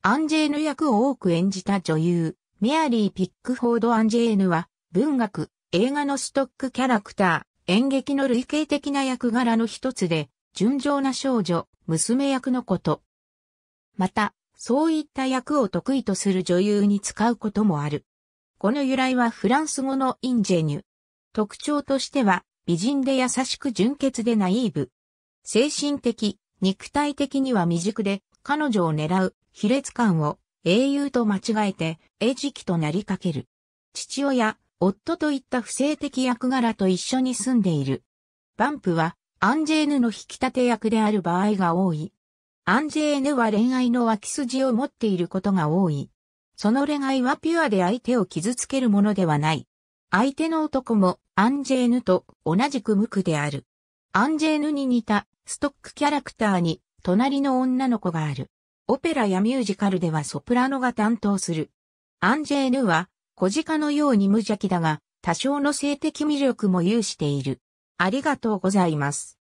アンジェーヌ役を多く演じた女優、メアリー・ピックフォード・アンジェーヌは、文学、映画のストックキャラクター、演劇の類型的な役柄の一つで、純情な少女、娘役のこと。また、そういった役を得意とする女優に使うこともある。この由来はフランス語のインジェニュ。特徴としては、美人で優しく純潔でナイーブ。精神的、肉体的には未熟で、彼女を狙う卑劣感を英雄と間違えて餌食となりかける。父親、夫といった不正的役柄と一緒に住んでいる。バンプはアンジェーヌの引き立て役である場合が多い。アンジェーヌは恋愛の脇筋を持っていることが多い。その恋愛はピュアで相手を傷つけるものではない。相手の男もアンジェーヌと同じく無垢である。アンジェーヌに似たストックキャラクターに隣の女の子がある。オペラやミュージカルではソプラノが担当する。アンジェーヌは、小鹿のように無邪気だが、多少の性的魅力も有している。ありがとうございます。